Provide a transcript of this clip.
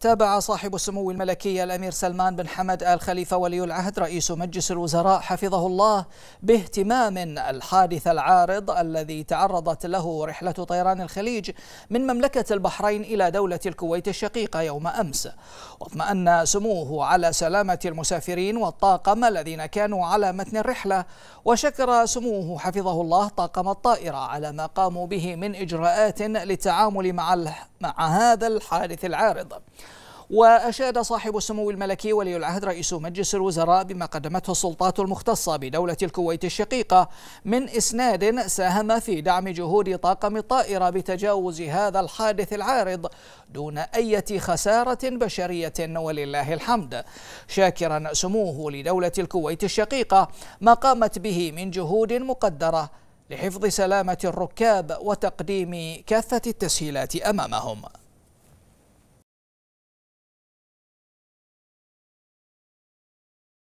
تابع صاحب السمو الملكي الأمير سلمان بن حمد آل خليفة ولي العهد رئيس مجلس الوزراء حفظه الله باهتمام الحادث العارض الذي تعرضت له رحلة طيران الخليج من مملكة البحرين إلى دولة الكويت الشقيقة يوم أمس واطمأن سموه على سلامة المسافرين والطاقم الذين كانوا على متن الرحلة وشكر سموه حفظه الله طاقم الطائرة على ما قاموا به من إجراءات للتعامل مع مع هذا الحادث العارض وأشاد صاحب السمو الملكي ولي العهد رئيس مجلس الوزراء بما قدمته السلطات المختصة بدولة الكويت الشقيقة من إسناد ساهم في دعم جهود طاقم الطائرة بتجاوز هذا الحادث العارض دون أي خسارة بشرية ولله الحمد شاكرا سموه لدولة الكويت الشقيقة ما قامت به من جهود مقدرة لحفظ سلامة الركاب وتقديم كافة التسهيلات أمامهم